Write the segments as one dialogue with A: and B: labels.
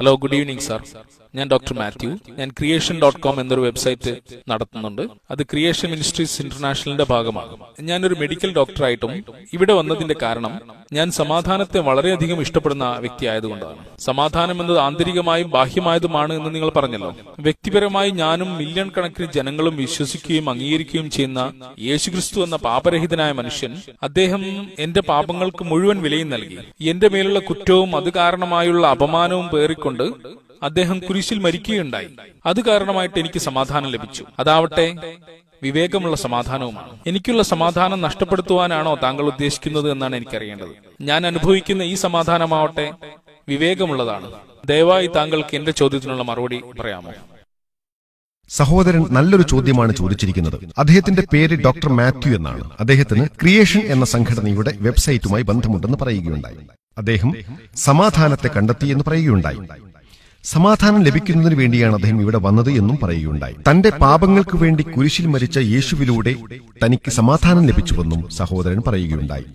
A: hello good evening sir ഞാൻ doctor Mathew ഞാൻ creation dot com എന്നൊരു വെബ്സൈറ്റ് നടത്തുന്നുണ്ട് അത് ക്രിയേഷൻ മിനിസ്ട്രീസ് ഇന്റർനാഷണലിന്റെ ഭാഗമാണ് ഞാനൊരു മെഡിക്കൽ ഡോക്ടറായിട്ടും ഇവിടെ വന്നതിന്റെ കാരണം ഞാൻ സമാധാനത്തെ വളരെയധികം ഇഷ്ടപ്പെടുന്ന വ്യക്തിയായതുകൊണ്ടാണ് സമാധാനം എന്നത് ആന്തരികമായും ബാഹ്യമായതുമാണ് എന്ന് നിങ്ങൾ പറഞ്ഞല്ലോ വ്യക്തിപരമായി ഞാനും മില്യൺ കണക്കിന് ജനങ്ങളും വിശ്വസിക്കുകയും അംഗീകരിക്കുകയും ചെയ്യുന്ന യേശുക്രിസ്തു എന്ന പാപരഹിതനായ മനുഷ്യൻ അദ്ദേഹം എന്റെ പാപങ്ങൾക്ക് മുഴുവൻ വിലയും നൽകി എന്റെ മേലുള്ള കുറ്റവും അത് കാരണമായുള്ള അപമാനവും പേറിക്കൊണ്ട് കൊണ്ട് അദ്ദേഹം കുരിശിൽ മരിക്കുകയുണ്ടായി അത് കാരണമായിട്ട് എനിക്ക് സമാധാനം ലഭിച്ചു അതാവട്ടെ വിവേകമുള്ള സമാധാനവുമാണ് എനിക്കുള്ള സമാധാനം നഷ്ടപ്പെടുത്തുവാനാണോ താങ്കൾ ഉദ്ദേശിക്കുന്നത് എന്നാണ് എനിക്കറിയേണ്ടത് ഞാൻ അനുഭവിക്കുന്ന ഈ സമാധാനമാവട്ടെ വിവേകമുള്ളതാണ് ദയവായി താങ്കൾക്ക് എന്റെ ചോദ്യത്തിനുള്ള മറുപടി പറയാമോ
B: സഹോദരൻ നല്ലൊരു ചോദ്യമാണ് ചോദിച്ചിരിക്കുന്നത് അദ്ദേഹത്തിന്റെ പേര് ഡോക്ടർ മാത്യു എന്നാണ് അദ്ദേഹത്തിന് ക്രിയേഷൻ എന്ന സംഘടനയുടെ വെബ്സൈറ്റുമായി ബന്ധമുണ്ടെന്ന് പറയുകയുണ്ടായി അദ്ദേഹം സമാധാനത്തെ കണ്ടെത്തിയെന്ന് പറയുകയുണ്ടായി സമാധാനം ലഭിക്കുന്നതിന് വേണ്ടിയാണ് അദ്ദേഹം ഇവിടെ വന്നത് എന്നും പറയുകയുണ്ടായി തന്റെ പാപങ്ങൾക്ക് വേണ്ടി കുരിശിൽ മരിച്ച യേശുവിലൂടെ തനിക്ക് സമാധാനം ലഭിച്ചുവെന്നും സഹോദരൻ പറയുകയുണ്ടായി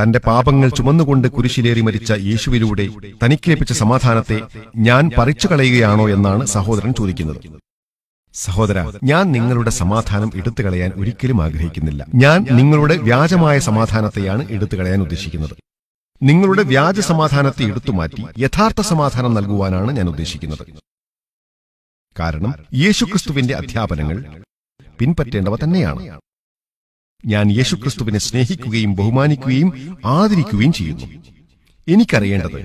B: തന്റെ പാപങ്ങൾ ചുമന്നുകൊണ്ട് കുരിശിലേറി മരിച്ച യേശുവിലൂടെ തനിക്ക് ലഭിച്ച സമാധാനത്തെ ഞാൻ പറിച്ചു കളയുകയാണോ എന്നാണ് സഹോദരൻ ചോദിക്കുന്നത് സഹോദര ഞാൻ നിങ്ങളുടെ സമാധാനം എടുത്തു കളയാൻ ഒരിക്കലും ആഗ്രഹിക്കുന്നില്ല ഞാൻ നിങ്ങളുടെ വ്യാജമായ സമാധാനത്തെയാണ് എടുത്തു കളയാൻ ഉദ്ദേശിക്കുന്നത് നിങ്ങളുടെ വ്യാജ സമാധാനത്തെ എടുത്തുമാറ്റി യഥാർത്ഥ സമാധാനം നൽകുവാനാണ് ഞാൻ ഉദ്ദേശിക്കുന്നത് കാരണം യേശുക്രിസ്തുവിന്റെ അധ്യാപനങ്ങൾ പിൻപറ്റേണ്ടവ തന്നെയാണ് ഞാൻ യേശുക്രിസ്തുവിനെ സ്നേഹിക്കുകയും ബഹുമാനിക്കുകയും ആദരിക്കുകയും ചെയ്യുന്നു എനിക്കറിയേണ്ടത്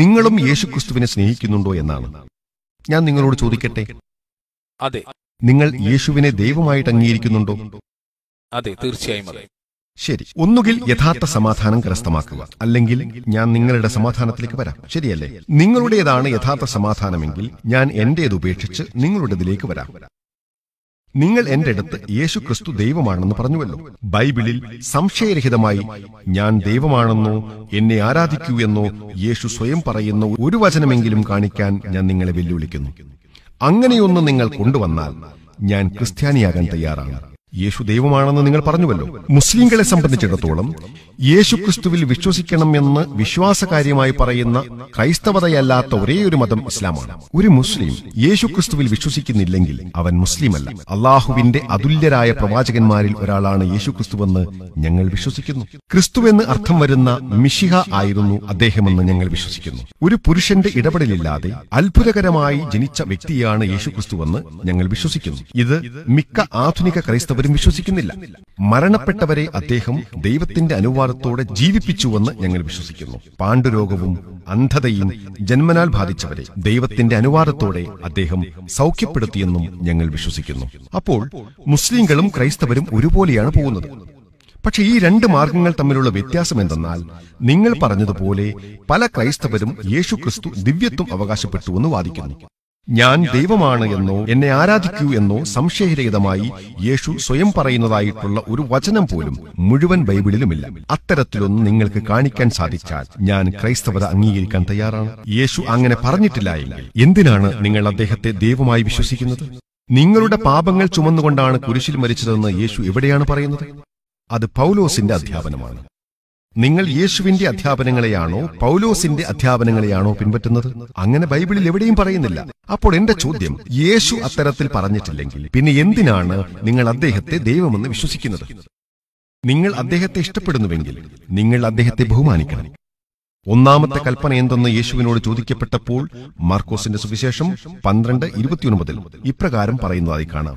B: നിങ്ങളും യേശുക്രിസ്തുവിനെ സ്നേഹിക്കുന്നുണ്ടോ എന്നാണ് ഞാൻ നിങ്ങളോട് ചോദിക്കട്ടെ അതെ നിങ്ങൾ യേശുവിനെ ദൈവമായിട്ട് അംഗീകരിക്കുന്നുണ്ടോ
A: അതെ തീർച്ചയായും അതെ
B: ശരി ഒന്നുകിൽ യഥാർത്ഥ സമാധാനം കരസ്ഥമാക്കുക അല്ലെങ്കിൽ ഞാൻ നിങ്ങളുടെ സമാധാനത്തിലേക്ക് വരാം ശരിയല്ലേ നിങ്ങളുടേതാണ് യഥാർത്ഥ സമാധാനമെങ്കിൽ ഞാൻ എന്റേത് ഉപേക്ഷിച്ച് നിങ്ങളുടേതിലേക്ക് വരാം നിങ്ങൾ എന്റെ അടുത്ത് യേശു ക്രിസ്തു ദൈവമാണെന്ന് പറഞ്ഞുവല്ലോ ബൈബിളിൽ സംശയരഹിതമായി ഞാൻ ദൈവമാണെന്നോ എന്നെ ആരാധിക്കൂ എന്നോ യേശു സ്വയം പറയുന്ന ഒരു വചനമെങ്കിലും കാണിക്കാൻ ഞാൻ നിങ്ങളെ വെല്ലുവിളിക്കുന്നു അങ്ങനെയൊന്ന് നിങ്ങൾ കൊണ്ടുവന്നാൽ ഞാൻ ക്രിസ്ത്യാനിയാകാൻ തയ്യാറാണ് യേശു ദൈവമാണെന്ന് നിങ്ങൾ പറഞ്ഞുവല്ലോ മുസ്ലിങ്ങളെ സംബന്ധിച്ചിടത്തോളം യേശു ക്രിസ്തുവിൽ എന്ന് വിശ്വാസകാര്യമായി പറയുന്ന ക്രൈസ്തവതയല്ലാത്ത ഒരേയൊരു മതം ഇസ്ലാമാണ് ഒരു മുസ്ലിം യേശു ക്രിസ്തുവിൽ വിശ്വസിക്കുന്നില്ലെങ്കിൽ അവൻ മുസ്ലിമല്ല അള്ളാഹുവിന്റെ അതുല്യരായ പ്രവാചകന്മാരിൽ ഒരാളാണ് യേശു ക്രിസ്തുവെന്ന് ഞങ്ങൾ വിശ്വസിക്കുന്നു ക്രിസ്തുവെന്ന് അർത്ഥം വരുന്ന മിഷിഹ ആയിരുന്നു അദ്ദേഹമെന്ന് ഞങ്ങൾ വിശ്വസിക്കുന്നു ഒരു പുരുഷന്റെ ഇടപെടലില്ലാതെ അത്ഭുതകരമായി ജനിച്ച വ്യക്തിയാണ് യേശു ക്രിസ്തുവെന്ന് ഞങ്ങൾ വിശ്വസിക്കുന്നു ഇത് മിക്ക ആധുനിക ക്രൈസ്തവ അവരും വിശ്വസിക്കുന്നില്ല മരണപ്പെട്ടവരെ അദ്ദേഹം ദൈവത്തിന്റെ അനുവാദത്തോടെ ജീവിപ്പിച്ചുവെന്ന് ഞങ്ങൾ വിശ്വസിക്കുന്നു പാണ്ഡുരോഗവും അന്ധതയും ജന്മനാൽ ബാധിച്ചവരെ ദൈവത്തിന്റെ അനുവാദത്തോടെ അദ്ദേഹം സൗഖ്യപ്പെടുത്തിയെന്നും ഞങ്ങൾ വിശ്വസിക്കുന്നു അപ്പോൾ മുസ്ലിങ്ങളും ക്രൈസ്തവരും ഒരുപോലെയാണ് പോകുന്നത് പക്ഷേ ഈ രണ്ട് മാർഗങ്ങൾ തമ്മിലുള്ള വ്യത്യാസം എന്തെന്നാൽ നിങ്ങൾ പറഞ്ഞതുപോലെ പല ക്രൈസ്തവരും യേശുക്രിസ്തു ദിവ്യത്വം അവകാശപ്പെട്ടുവെന്ന് വാദിക്കുന്നു ഞാൻ ദൈവമാണ് എന്നോ എന്നെ ആരാധിക്കൂ എന്നോ സംശയരഹിതമായി യേശു സ്വയം പറയുന്നതായിട്ടുള്ള ഒരു വചനം പോലും മുഴുവൻ ബൈബിളിലുമില്ല അത്തരത്തിലൊന്നും നിങ്ങൾക്ക് കാണിക്കാൻ സാധിച്ചാൽ ഞാൻ ക്രൈസ്തവത അംഗീകരിക്കാൻ തയ്യാറാണ് യേശു അങ്ങനെ പറഞ്ഞിട്ടില്ല എന്തിനാണ് നിങ്ങൾ അദ്ദേഹത്തെ ദൈവമായി വിശ്വസിക്കുന്നത് നിങ്ങളുടെ പാപങ്ങൾ ചുമന്നുകൊണ്ടാണ് കുരിശിൽ മരിച്ചതെന്ന് യേശു എവിടെയാണ് പറയുന്നത് അത് പൗലോസിന്റെ അധ്യാപനമാണ് നിങ്ങൾ യേശുവിന്റെ അധ്യാപനങ്ങളെയാണോ പൗലോസിന്റെ അധ്യാപനങ്ങളെയാണോ പിൻപറ്റുന്നത് അങ്ങനെ ബൈബിളിൽ എവിടെയും പറയുന്നില്ല അപ്പോൾ എന്റെ ചോദ്യം യേശു അത്തരത്തിൽ പറഞ്ഞിട്ടില്ലെങ്കിൽ പിന്നെ എന്തിനാണ് നിങ്ങൾ അദ്ദേഹത്തെ ദൈവമെന്ന് വിശ്വസിക്കുന്നത് നിങ്ങൾ അദ്ദേഹത്തെ ഇഷ്ടപ്പെടുന്നുവെങ്കിൽ നിങ്ങൾ അദ്ദേഹത്തെ ബഹുമാനിക്കണം ഒന്നാമത്തെ കൽപ്പന എന്തെന്ന് യേശുവിനോട് ചോദിക്കപ്പെട്ടപ്പോൾ മാർക്കോസിന്റെ സുവിശേഷം പന്ത്രണ്ട് ഇരുപത്തിയൊൻപതിൽ ഇപ്രകാരം പറയുന്നതായി കാണാം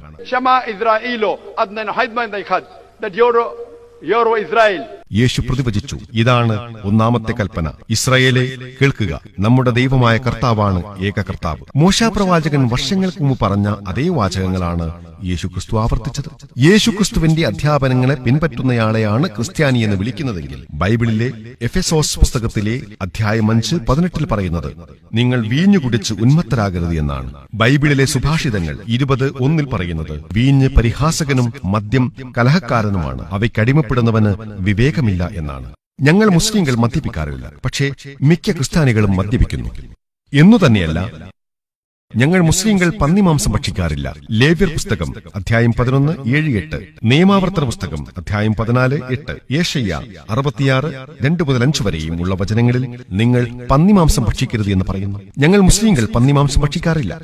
B: യേശു പ്രതിവചിച്ചു ഇതാണ് ഒന്നാമത്തെ കൽപ്പന ഇസ്രയേലെ കേൾക്കുക നമ്മുടെ ദൈവമായ കർത്താവാണ് ഏക കർത്താവ് മോശാപ്രവാചകൻ വർഷങ്ങൾക്ക് മുമ്പ് പറഞ്ഞ അതേ വാചകങ്ങളാണ് യേശു ക്രിസ്തു ആവർത്തിച്ചത് യേശു ക്രിസ്തുവിന്റെ അധ്യാപനങ്ങളെ പിൻപറ്റുന്നയാളെയാണ് ക്രിസ്ത്യാനി എന്ന് വിളിക്കുന്നതെങ്കിൽ ബൈബിളിലെ എഫെസോസ് പുസ്തകത്തിലെ അധ്യായം അഞ്ച് പതിനെട്ടിൽ പറയുന്നത് നിങ്ങൾ വീഞ്ഞു കുടിച്ച് ഉന്മത്തരാകരുത് എന്നാണ് ബൈബിളിലെ സുഭാഷിതങ്ങൾ ഇരുപത് ഒന്നിൽ പറയുന്നത് വീഞ്ഞ് പരിഹാസകനും മദ്യം കലഹക്കാരനുമാണ് അവയ്ക്കടിമപ്പെടും ഭയപ്പെടുന്നവന് വിവേകമില്ല എന്നാണ് ഞങ്ങൾ മുസ്ലിങ്ങൾ മദ്യപിക്കാറില്ല പക്ഷേ മിക്ക ക്രിസ്ത്യാനികളും മദ്യപിക്കുന്നു എന്നു തന്നെയല്ല ഞങ്ങൾ മുസ്ലിങ്ങൾ പന്നിമാംസം ഭക്ഷിക്കാറില്ല ലേവ്യർ പുസ്തകം അധ്യായം പതിനൊന്ന് ഏഴ് എട്ട് നിയമാവർത്തന പുസ്തകം അധ്യായം പതിനാല് എട്ട് ഏഷ്യ അറുപത്തിയാറ് രണ്ടു മുതൽ അഞ്ചു വരെയും ഉള്ള വചനങ്ങളിൽ നിങ്ങൾ പന്നിമാംസം ഭക്ഷിക്കരുത് എന്ന് പറയുന്നു ഞങ്ങൾ മുസ്ലിങ്ങൾ പന്നിമാംസം ഭക്ഷിക്കാറില്ല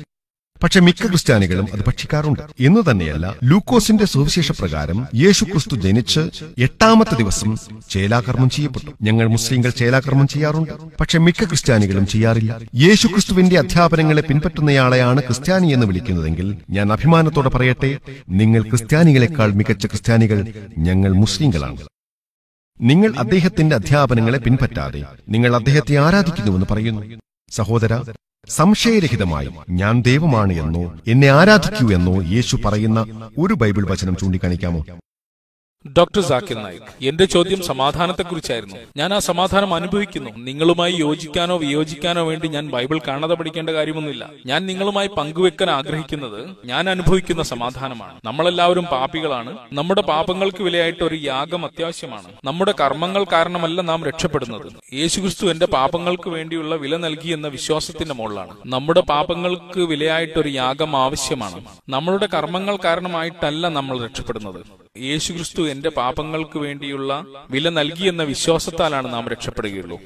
B: പക്ഷെ മിക്ക ക്രിസ്ത്യാനികളും അത് ഭക്ഷിക്കാറുണ്ട് എന്ന് തന്നെയല്ല ലൂക്കോസിന്റെ സുവിശേഷ പ്രകാരം യേശു ക്രിസ്തു ജനിച്ച് എട്ടാമത്തെ ദിവസം ചേലാകർമ്മം ചെയ്യപ്പെട്ടു ഞങ്ങൾ മുസ്ലിങ്ങൾ ചേലാകർമ്മം ചെയ്യാറുണ്ട് പക്ഷെ മിക്ക ക്രിസ്ത്യാനികളും ചെയ്യാറില്ല യേശു ക്രിസ്തുവിന്റെ അധ്യാപനങ്ങളെ പിൻപറ്റുന്നയാളെയാണ് ക്രിസ്ത്യാനി എന്ന് വിളിക്കുന്നതെങ്കിൽ ഞാൻ അഭിമാനത്തോടെ പറയട്ടെ നിങ്ങൾ ക്രിസ്ത്യാനികളെക്കാൾ മികച്ച ക്രിസ്ത്യാനികൾ ഞങ്ങൾ മുസ്ലിങ്ങളാണ് നിങ്ങൾ അദ്ദേഹത്തിന്റെ അധ്യാപനങ്ങളെ പിൻപറ്റാതെ നിങ്ങൾ അദ്ദേഹത്തെ ആരാധിക്കുന്നുവെന്ന് പറയുന്നു സഹോദര സംശയരഹിതമായി ഞാൻ ദൈവമാണ് എന്നോ എന്നെ ആരാധിക്കൂ എന്നോ യേശു പറയുന്ന ഒരു ബൈബിൾ വചനം ചൂണ്ടിക്കാണിക്കാമോ
A: ഡോക്ടർ സാക്കിർ നായിക് എന്റെ ചോദ്യം സമാധാനത്തെക്കുറിച്ചായിരുന്നു ഞാൻ ആ സമാധാനം അനുഭവിക്കുന്നു നിങ്ങളുമായി യോജിക്കാനോ വിയോജിക്കാനോ വേണ്ടി ഞാൻ ബൈബിൾ കാണാതെ പഠിക്കേണ്ട കാര്യമൊന്നുമില്ല ഞാൻ നിങ്ങളുമായി പങ്കുവെക്കാൻ ആഗ്രഹിക്കുന്നത് ഞാൻ അനുഭവിക്കുന്ന സമാധാനമാണ് നമ്മളെല്ലാവരും പാപികളാണ് നമ്മുടെ പാപങ്ങൾക്ക് വിലയായിട്ട് ഒരു യാഗം അത്യാവശ്യമാണ് നമ്മുടെ കർമ്മങ്ങൾ കാരണമല്ല നാം രക്ഷപ്പെടുന്നത് യേശുക്രിസ്തു എന്റെ പാപങ്ങൾക്ക് വേണ്ടിയുള്ള വില നൽകി എന്ന വിശ്വാസത്തിന്റെ മുകളിലാണ് നമ്മുടെ പാപങ്ങൾക്ക് വിലയായിട്ട് ഒരു യാഗം ആവശ്യമാണ് നമ്മളുടെ കർമ്മങ്ങൾ കാരണമായിട്ടല്ല നമ്മൾ രക്ഷപ്പെടുന്നത് യേശുക്രിസ്തു എന്റെ പാപങ്ങൾക്ക് വേണ്ടിയുള്ള വില നൽകിയെന്ന വിശ്വാസത്താലാണ് നാം രക്ഷപ്പെടുകയുള്ളൂ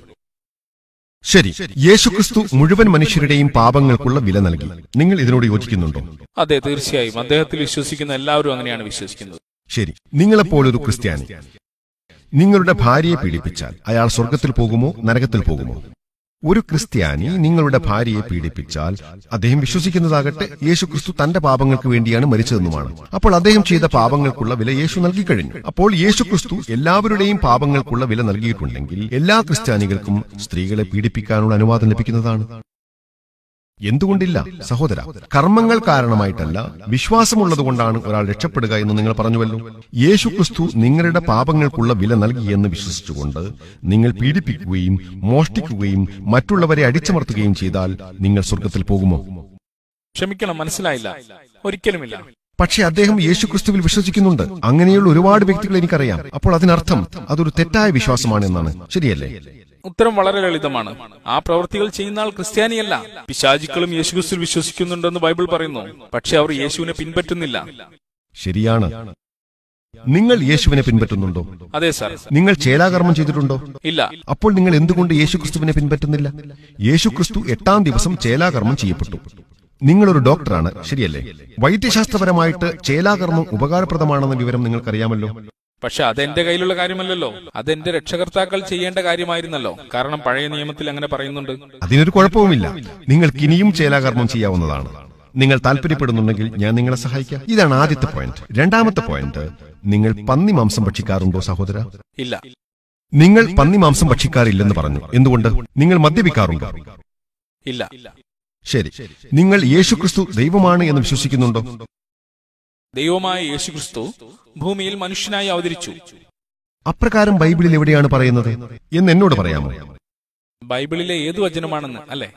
B: ശരി യേശുക്രിസ്തു മുഴുവൻ മനുഷ്യരുടെയും പാപങ്ങൾക്കുള്ള വില നൽകി നിങ്ങൾ ഇതിനോട് യോജിക്കുന്നുണ്ടോ
A: അതെ തീർച്ചയായും അദ്ദേഹത്തിൽ വിശ്വസിക്കുന്ന എല്ലാവരും അങ്ങനെയാണ് വിശ്വസിക്കുന്നത്
B: ശരി നിങ്ങളെപ്പോലൊരു ക്രിസ്ത്യാനി നിങ്ങളുടെ ഭാര്യയെ പീഡിപ്പിച്ചാൽ അയാൾ സ്വർഗത്തിൽ പോകുമോ നരകത്തിൽ പോകുമോ ഒരു ക്രിസ്ത്യാനി നിങ്ങളുടെ ഭാര്യയെ പീഡിപ്പിച്ചാൽ അദ്ദേഹം വിശ്വസിക്കുന്നതാകട്ടെ യേശു ക്രിസ്തു തന്റെ പാപങ്ങൾക്ക് വേണ്ടിയാണ് മരിച്ചതെന്നുമാണ് അപ്പോൾ അദ്ദേഹം ചെയ്ത പാപങ്ങൾക്കുള്ള വില യേശു നൽകിക്കഴിഞ്ഞു അപ്പോൾ യേശു ക്രിസ്തു എല്ലാവരുടെയും പാപങ്ങൾക്കുള്ള വില നൽകിയിട്ടുണ്ടെങ്കിൽ എല്ലാ ക്രിസ്ത്യാനികൾക്കും സ്ത്രീകളെ പീഡിപ്പിക്കാനുള്ള അനുവാദം ലഭിക്കുന്നതാണ് എന്തുകൊണ്ടില്ല സഹോദര കർമ്മങ്ങൾ കാരണമായിട്ടല്ല കൊണ്ടാണ് ഒരാൾ രക്ഷപ്പെടുക എന്ന് നിങ്ങൾ പറഞ്ഞുവല്ലോ യേശു ക്രിസ്തു നിങ്ങളുടെ പാപങ്ങൾക്കുള്ള വില നൽകിയെന്ന് വിശ്വസിച്ചുകൊണ്ട് നിങ്ങൾ പീഡിപ്പിക്കുകയും മോഷ്ടിക്കുകയും മറ്റുള്ളവരെ അടിച്ചമർത്തുകയും ചെയ്താൽ നിങ്ങൾ സ്വർഗത്തിൽ പോകുമോ
A: ക്ഷമിക്കണം മനസ്സിലായില്ല ഒരിക്കലുമില്ല
B: പക്ഷെ അദ്ദേഹം യേശുക്രിസ്തുവിൽ വിശ്വസിക്കുന്നുണ്ട് അങ്ങനെയുള്ള ഒരുപാട് വ്യക്തികൾ എനിക്കറിയാം അപ്പോൾ അതിനർത്ഥം അതൊരു തെറ്റായ വിശ്വാസമാണ് എന്നാണ് ശരിയല്ലേ
A: ഉത്തരം വളരെ ലളിതമാണ് ആ പ്രവൃത്തികൾ ചെയ്യുന്ന ആൾ ക്രിസ്ത്യാനിയല്ല പിശാചിക്കളും യേശുക്രിസ്തു വിശ്വസിക്കുന്നുണ്ടെന്ന് ബൈബിൾ പറയുന്നു പക്ഷെ അവർ യേശുവിനെ പിൻപറ്റുന്നില്ല
B: ശരിയാണ് നിങ്ങൾ യേശുവിനെ പിൻപറ്റുന്നുണ്ടോ
A: അതെ സാർ നിങ്ങൾ
B: ചേലാകർമ്മം ചെയ്തിട്ടുണ്ടോ ഇല്ല അപ്പോൾ നിങ്ങൾ എന്തുകൊണ്ട് യേശുക്രിസ്തുവിനെ പിൻപറ്റുന്നില്ല യേശുക്രിസ്തു എട്ടാം ദിവസം ചേലാകർമ്മം ചെയ്യപ്പെട്ടു നിങ്ങളൊരു ഡോക്ടറാണ് ശരിയല്ലേ വൈദ്യശാസ്ത്രപരമായിട്ട് ചേലാകർമ്മം ഉപകാരപ്രദമാണെന്ന വിവരം നിങ്ങൾക്കറിയാമല്ലോ
A: പക്ഷെ അതെന്റെ കയ്യിലുള്ള കാര്യമല്ലല്ലോ അതെന്റെ രക്ഷകർത്താക്കൾ ചെയ്യേണ്ട കാര്യമായിരുന്നല്ലോ കാരണം പഴയ നിയമത്തിൽ അങ്ങനെ പറയുന്നുണ്ട്
B: അതിനൊരു കുഴപ്പവുമില്ല നിങ്ങൾക്ക് ഇനിയും ചേലാകർമ്മം ചെയ്യാവുന്നതാണ് നിങ്ങൾ താല്പര്യപ്പെടുന്നുണ്ടെങ്കിൽ ഞാൻ നിങ്ങളെ സഹായിക്കാം ഇതാണ് ആദ്യത്തെ പോയിന്റ് രണ്ടാമത്തെ പോയിന്റ് നിങ്ങൾ പന്നി മാംസം ഭക്ഷിക്കാറുണ്ടോ സഹോദര ഇല്ല നിങ്ങൾ പന്നി മാംസം ഭക്ഷിക്കാറില്ലെന്ന് പറഞ്ഞു എന്തുകൊണ്ട് നിങ്ങൾ മദ്യപിക്കാറുണ്ടോ ഇല്ല ശരി നിങ്ങൾ യേശുക്രിസ്തു ദൈവമാണ് എന്ന് വിശ്വസിക്കുന്നുണ്ടോ
A: ദൈവമായ യേശുക്രിസ്തു ഭൂമിയിൽ മനുഷ്യനായി അവതരിച്ചു
B: അപ്രകാരം ബൈബിളിൽ എവിടെയാണ് പറയുന്നത് എന്ന് എന്നോട് പറയാമോ
A: ബൈബിളിലെ ഏതു വചനമാണെന്ന് അല്ലെ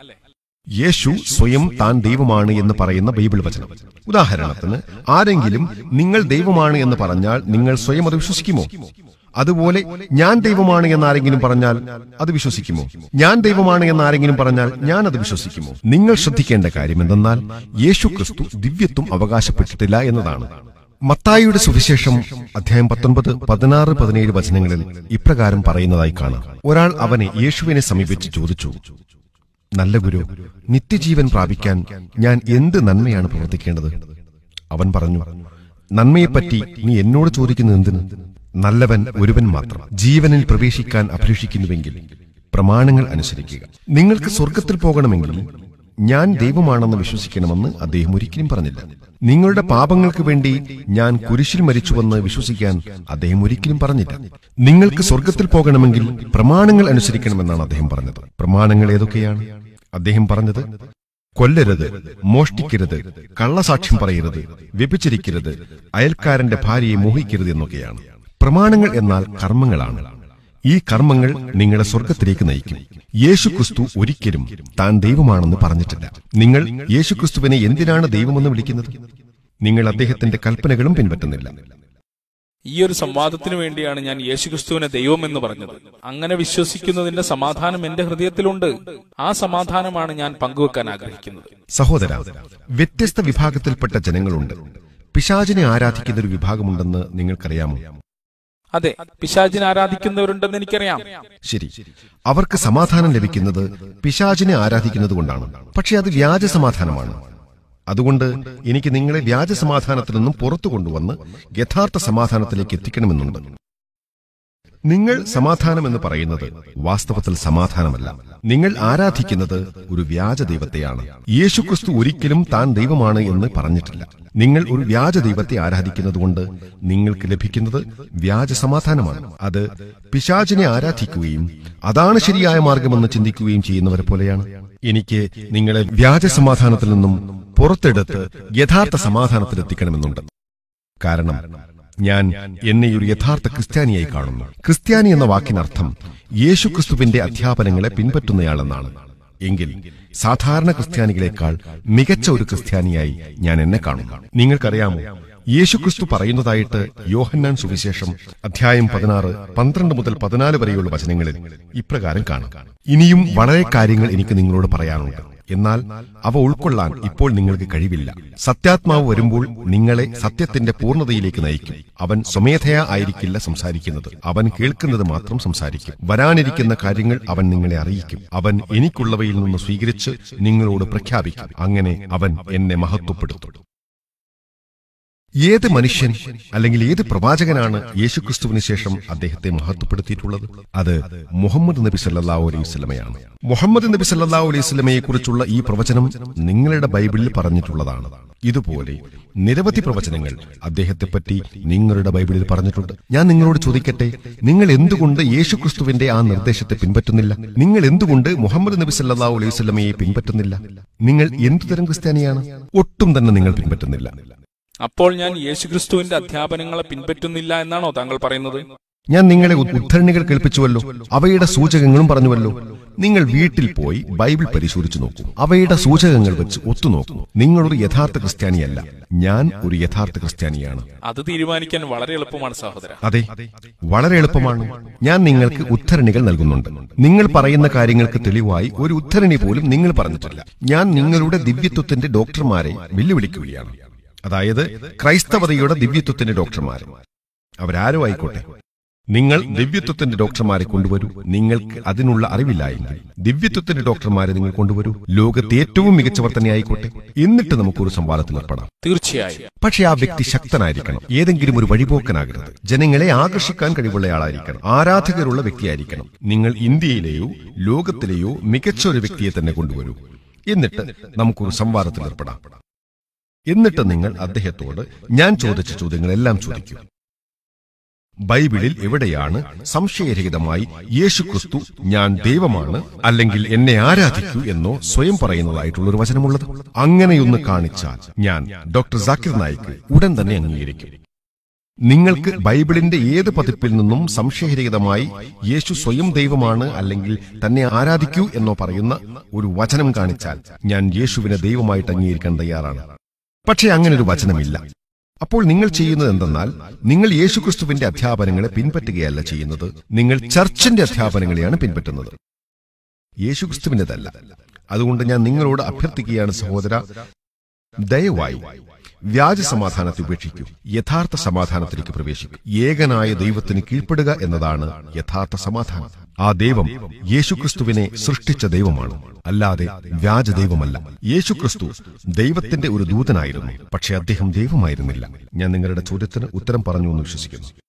B: യേശു സ്വയം താൻ ദൈവമാണ് എന്ന് പറയുന്ന ബൈബിൾ വചനം ഉദാഹരണത്തിന് ആരെങ്കിലും നിങ്ങൾ ദൈവമാണ് എന്ന് പറഞ്ഞാൽ നിങ്ങൾ സ്വയം അത് വിശ്വസിക്കുമോ അതുപോലെ ഞാൻ ദൈവമാണ് എന്നാരെങ്കിലും പറഞ്ഞാൽ അത് വിശ്വസിക്കുമോ ഞാൻ ദൈവമാണ് എന്നാരെങ്കിലും പറഞ്ഞാൽ ഞാൻ അത് വിശ്വസിക്കുമോ നിങ്ങൾ ശ്രദ്ധിക്കേണ്ട കാര്യം എന്തെന്നാൽ യേശു ക്രിസ്തു ദിവ്യത്വം അവകാശപ്പെട്ടിട്ടില്ല എന്നതാണ് മത്തായിയുടെ സുവിശേഷം അധ്യായം പത്തൊൻപത് പതിനാറ് പതിനേഴ് വചനങ്ങളിൽ ഇപ്രകാരം പറയുന്നതായി കാണാം ഒരാൾ അവനെ യേശുവിനെ സമീപിച്ച് ചോദിച്ചു നല്ല ഗുരു നിത്യജീവൻ പ്രാപിക്കാൻ ഞാൻ എന്ത് നന്മയാണ് പ്രവർത്തിക്കേണ്ടത് അവൻ പറഞ്ഞു നന്മയെപ്പറ്റി നീ എന്നോട് ചോദിക്കുന്നത് എന്തിനു നല്ലവൻ ഒരുവൻ മാത്രം ജീവനിൽ പ്രവേശിക്കാൻ അഭിലഷിക്കുന്നുവെങ്കിൽ പ്രമാണങ്ങൾ അനുസരിക്കുക നിങ്ങൾക്ക് സ്വർഗത്തിൽ പോകണമെങ്കിലും ഞാൻ ദൈവമാണെന്ന് വിശ്വസിക്കണമെന്ന് അദ്ദേഹം ഒരിക്കലും പറഞ്ഞില്ല നിങ്ങളുടെ പാപങ്ങൾക്ക് വേണ്ടി ഞാൻ കുരിശിൽ മരിച്ചുവെന്ന് വിശ്വസിക്കാൻ അദ്ദേഹം ഒരിക്കലും പറഞ്ഞില്ല നിങ്ങൾക്ക് സ്വർഗത്തിൽ പോകണമെങ്കിൽ പ്രമാണങ്ങൾ അനുസരിക്കണമെന്നാണ് അദ്ദേഹം പറഞ്ഞത് പ്രമാണങ്ങൾ ഏതൊക്കെയാണ് അദ്ദേഹം പറഞ്ഞത് കൊല്ലരുത് മോഷ്ടിക്കരുത് കള്ളസാക്ഷ്യം പറയരുത് വ്യഭിച്ചരിക്കരുത് അയൽക്കാരന്റെ ഭാര്യയെ മോഹിക്കരുത് എന്നൊക്കെയാണ് പ്രമാണങ്ങൾ എന്നാൽ കർമ്മങ്ങളാണ് ഈ കർമ്മങ്ങൾ നിങ്ങളെ സ്വർഗത്തിലേക്ക് നയിക്കും യേശു ക്രിസ്തു ഒരിക്കലും താൻ ദൈവമാണെന്ന് പറഞ്ഞിട്ടില്ല നിങ്ങൾ യേശു ക്രിസ്തുവിനെ എന്തിനാണ് ദൈവമെന്ന് വിളിക്കുന്നത് നിങ്ങൾ അദ്ദേഹത്തിന്റെ കൽപ്പനകളും പിൻപറ്റുന്നില്ല
A: ഈ ഒരു സംവാദത്തിന് വേണ്ടിയാണ് ഞാൻ ക്രിസ്തുവിനെ ദൈവം എന്ന് പറഞ്ഞത് അങ്ങനെ വിശ്വസിക്കുന്നതിന്റെ സമാധാനം എന്റെ ഹൃദയത്തിലുണ്ട് ആ സമാധാനമാണ് ഞാൻ പങ്കുവെക്കാൻ ആഗ്രഹിക്കുന്നത് സഹോദര
B: വ്യത്യസ്ത വിഭാഗത്തിൽപ്പെട്ട ജനങ്ങളുണ്ട് പിശാചിനെ ആരാധിക്കുന്ന ഒരു വിഭാഗമുണ്ടെന്ന് നിങ്ങൾക്കറിയാമോ
A: അതെ പിശാചിനെ ആരാധിക്കുന്നവരുണ്ടെന്ന് എനിക്കറിയാം
B: ശരി അവർക്ക് സമാധാനം ലഭിക്കുന്നത് പിശാചിനെ ആരാധിക്കുന്നത് കൊണ്ടാണ് പക്ഷെ അത് വ്യാജ സമാധാനമാണ് അതുകൊണ്ട് എനിക്ക് നിങ്ങളെ വ്യാജ സമാധാനത്തിൽ നിന്നും പുറത്തു കൊണ്ടുവന്ന് യഥാർത്ഥ സമാധാനത്തിലേക്ക് എത്തിക്കണമെന്നുണ്ട് നിങ്ങൾ സമാധാനം എന്ന് പറയുന്നത് വാസ്തവത്തിൽ സമാധാനമല്ല നിങ്ങൾ ആരാധിക്കുന്നത് ഒരു വ്യാജ ദൈവത്തെയാണ് യേശുക്രിസ്തു ഒരിക്കലും താൻ ദൈവമാണ് എന്ന് പറഞ്ഞിട്ടില്ല നിങ്ങൾ ഒരു വ്യാജ ദൈവത്തെ ആരാധിക്കുന്നതുകൊണ്ട് നിങ്ങൾക്ക് ലഭിക്കുന്നത് വ്യാജ സമാധാനമാണ് അത് പിശാചിനെ ആരാധിക്കുകയും അതാണ് ശരിയായ മാർഗമെന്ന് ചിന്തിക്കുകയും ചെയ്യുന്നവരെ പോലെയാണ് എനിക്ക് നിങ്ങളെ വ്യാജ സമാധാനത്തിൽ നിന്നും പുറത്തെടുത്ത് യഥാർത്ഥ സമാധാനത്തിലെത്തിക്കണമെന്നുണ്ട് കാരണം ഞാൻ എന്നെ ഒരു യഥാർത്ഥ ക്രിസ്ത്യാനിയായി കാണുന്നു ക്രിസ്ത്യാനി എന്ന വാക്കിനർത്ഥം യേശു ക്രിസ്തുവിന്റെ അധ്യാപനങ്ങളെ പിൻപറ്റുന്നയാളെന്നാണ് എങ്കിൽ സാധാരണ ക്രിസ്ത്യാനികളെക്കാൾ മികച്ച ഒരു ക്രിസ്ത്യാനിയായി ഞാൻ എന്നെ കാണുന്നു നിങ്ങൾക്കറിയാമോ യേശുക്രിസ്തു പറയുന്നതായിട്ട് യോഹന്നാൻ സുവിശേഷം അധ്യായം പതിനാറ് പന്ത്രണ്ട് മുതൽ പതിനാല് വരെയുള്ള വചനങ്ങളിൽ ഇപ്രകാരം കാണാം ഇനിയും വളരെ കാര്യങ്ങൾ എനിക്ക് നിങ്ങളോട് പറയാനുണ്ട് എന്നാൽ അവ ഉൾക്കൊള്ളാൻ ഇപ്പോൾ നിങ്ങൾക്ക് കഴിവില്ല സത്യാത്മാവ് വരുമ്പോൾ നിങ്ങളെ സത്യത്തിന്റെ പൂർണ്ണതയിലേക്ക് നയിക്കും അവൻ സ്വമേധയാ ആയിരിക്കില്ല സംസാരിക്കുന്നത് അവൻ കേൾക്കുന്നത് മാത്രം സംസാരിക്കും വരാനിരിക്കുന്ന കാര്യങ്ങൾ അവൻ നിങ്ങളെ അറിയിക്കും അവൻ എനിക്കുള്ളവയിൽ നിന്ന് സ്വീകരിച്ച് നിങ്ങളോട് പ്രഖ്യാപിക്കും അങ്ങനെ അവൻ എന്നെ മഹത്വപ്പെടുത്തും ഏത് മനുഷ്യൻ അല്ലെങ്കിൽ ഏത് പ്രവാചകനാണ് യേശുക്രിസ്തുവിന് ശേഷം അദ്ദേഹത്തെ മഹത്വപ്പെടുത്തിയിട്ടുള്ളത് അത് മുഹമ്മദ് നബി സല്ലാ അലൈഹി മുഹമ്മദ് നബി സല്ലാ അലൈഹി കുറിച്ചുള്ള ഈ പ്രവചനം നിങ്ങളുടെ ബൈബിളിൽ പറഞ്ഞിട്ടുള്ളതാണ് ഇതുപോലെ നിരവധി പ്രവചനങ്ങൾ അദ്ദേഹത്തെപ്പറ്റി നിങ്ങളുടെ ബൈബിളിൽ പറഞ്ഞിട്ടുണ്ട് ഞാൻ നിങ്ങളോട് ചോദിക്കട്ടെ നിങ്ങൾ എന്തുകൊണ്ട് യേശുക്രിസ്തുവിന്റെ ആ നിർദ്ദേശത്തെ പിൻപറ്റുന്നില്ല നിങ്ങൾ എന്തുകൊണ്ട് മുഹമ്മദ് നബി സല്ലാ അലൈഹി സ്വലമയെ പിൻപറ്റുന്നില്ല നിങ്ങൾ എന്തുതരം ക്രിസ്ത്യാനിയാണ് ഒട്ടും തന്നെ നിങ്ങൾ പിൻപറ്റുന്നില്ല
A: അപ്പോൾ ഞാൻ യേശുക്രിസ്തുവിന്റെ അധ്യാപനങ്ങളെ പിൻപറ്റുന്നില്ല എന്നാണോ താങ്കൾ പറയുന്നത്
B: ഞാൻ നിങ്ങളെ ഉദ്ധരണികൾ കേൾപ്പിച്ചുവല്ലോ അവയുടെ സൂചകങ്ങളും പറഞ്ഞുവല്ലോ നിങ്ങൾ വീട്ടിൽ പോയി ബൈബിൾ പരിശോധിച്ചു നോക്കൂ അവയുടെ സൂചകങ്ങൾ വെച്ച് ഒത്തുനോക്കൂ നിങ്ങളൊരു യഥാർത്ഥ ക്രിസ്ത്യാനിയല്ല ഞാൻ ഒരു യഥാർത്ഥ ക്രിസ്ത്യാനിയാണ്
A: അത് തീരുമാനിക്കാൻ വളരെ എളുപ്പമാണ് സഹോദരൻ അതെ
B: വളരെ എളുപ്പമാണ് ഞാൻ നിങ്ങൾക്ക് ഉദ്ധരണികൾ നൽകുന്നുണ്ട് നിങ്ങൾ പറയുന്ന കാര്യങ്ങൾക്ക് തെളിവായി ഒരു ഉദ്ധരണി പോലും നിങ്ങൾ പറഞ്ഞിട്ടില്ല ഞാൻ നിങ്ങളുടെ ദിവ്യത്വത്തിന്റെ ഡോക്ടർമാരെ വെല്ലുവിളിക്കുകയാണ് അതായത് ക്രൈസ്തവതയുടെ ദിവ്യത്വത്തിന്റെ ഡോക്ടർമാർ അവരാരോ ആയിക്കോട്ടെ നിങ്ങൾ ദിവ്യത്വത്തിന്റെ ഡോക്ടർമാരെ കൊണ്ടുവരൂ നിങ്ങൾക്ക് അതിനുള്ള അറിവില്ലായെങ്കിൽ ദിവ്യത്വത്തിന്റെ ഡോക്ടർമാരെ നിങ്ങൾ കൊണ്ടുവരൂ ലോകത്തെ ഏറ്റവും മികച്ചവർ തന്നെ ആയിക്കോട്ടെ എന്നിട്ട് നമുക്കൊരു സംവാദത്തിൽ ഏർപ്പെടാം
A: തീർച്ചയായും പക്ഷെ ആ വ്യക്തി
B: ശക്തനായിരിക്കണം ഏതെങ്കിലും ഒരു വഴിപോക്കനാകരുത് ജനങ്ങളെ ആകർഷിക്കാൻ കഴിവുള്ളയാളായിരിക്കണം ആരാധകരുള്ള വ്യക്തിയായിരിക്കണം നിങ്ങൾ ഇന്ത്യയിലെയോ ലോകത്തിലെയോ മികച്ച ഒരു വ്യക്തിയെ തന്നെ കൊണ്ടുവരൂ എന്നിട്ട് നമുക്കൊരു സംവാദത്തിൽ ഏർപ്പെടാം എന്നിട്ട് നിങ്ങൾ അദ്ദേഹത്തോട് ഞാൻ ചോദിച്ച ചോദ്യങ്ങളെല്ലാം ചോദിക്കൂ ബൈബിളിൽ എവിടെയാണ് സംശയരഹിതമായി യേശുക്രിസ്തു ഞാൻ ദൈവമാണ് അല്ലെങ്കിൽ എന്നെ ആരാധിക്കൂ എന്നോ സ്വയം പറയുന്നതായിട്ടുള്ള ഒരു വചനമുള്ളത് അങ്ങനെയൊന്ന് കാണിച്ചാൽ ഞാൻ ഡോക്ടർ ജാക്കിർ നായിക്ക് ഉടൻ തന്നെ അംഗീകരിക്കും നിങ്ങൾക്ക് ബൈബിളിന്റെ ഏത് പതിപ്പിൽ നിന്നും സംശയരഹിതമായി യേശു സ്വയം ദൈവമാണ് അല്ലെങ്കിൽ തന്നെ ആരാധിക്കൂ എന്നോ പറയുന്ന ഒരു വചനം കാണിച്ചാൽ ഞാൻ യേശുവിനെ ദൈവമായിട്ട് അംഗീകരിക്കാൻ തയ്യാറാണ് പക്ഷേ അങ്ങനൊരു വചനമില്ല അപ്പോൾ നിങ്ങൾ ചെയ്യുന്നത് എന്തെന്നാൽ നിങ്ങൾ യേശുക്രിസ്തുവിന്റെ അധ്യാപനങ്ങളെ പിൻപറ്റുകയല്ല ചെയ്യുന്നത് നിങ്ങൾ ചർച്ചിന്റെ അധ്യാപനങ്ങളെയാണ് പിൻപറ്റുന്നത് യേശുക്രിസ്തുവിൻ്റെതല്ല അതുകൊണ്ട് ഞാൻ നിങ്ങളോട് അഭ്യർത്ഥിക്കുകയാണ് സഹോദര ദയവായി വ്യാജ സമാധാനത്തെ ഉപേക്ഷിക്കൂ യഥാർത്ഥ സമാധാനത്തിലേക്ക് പ്രവേശിക്കൂ ഏകനായ ദൈവത്തിന് കീഴ്പ്പെടുക എന്നതാണ് യഥാർത്ഥ സമാധാനം ആ ദൈവം യേശുക്രിസ്തുവിനെ സൃഷ്ടിച്ച ദൈവമാണ് അല്ലാതെ വ്യാജ ദൈവമല്ല യേശുക്രിസ്തു ദൈവത്തിന്റെ ഒരു ദൂതനായിരുന്നു പക്ഷെ അദ്ദേഹം ദൈവമായിരുന്നില്ല ഞാൻ നിങ്ങളുടെ ചോദ്യത്തിന് ഉത്തരം പറഞ്ഞു എന്ന് വിശ്വസിക്കുന്നു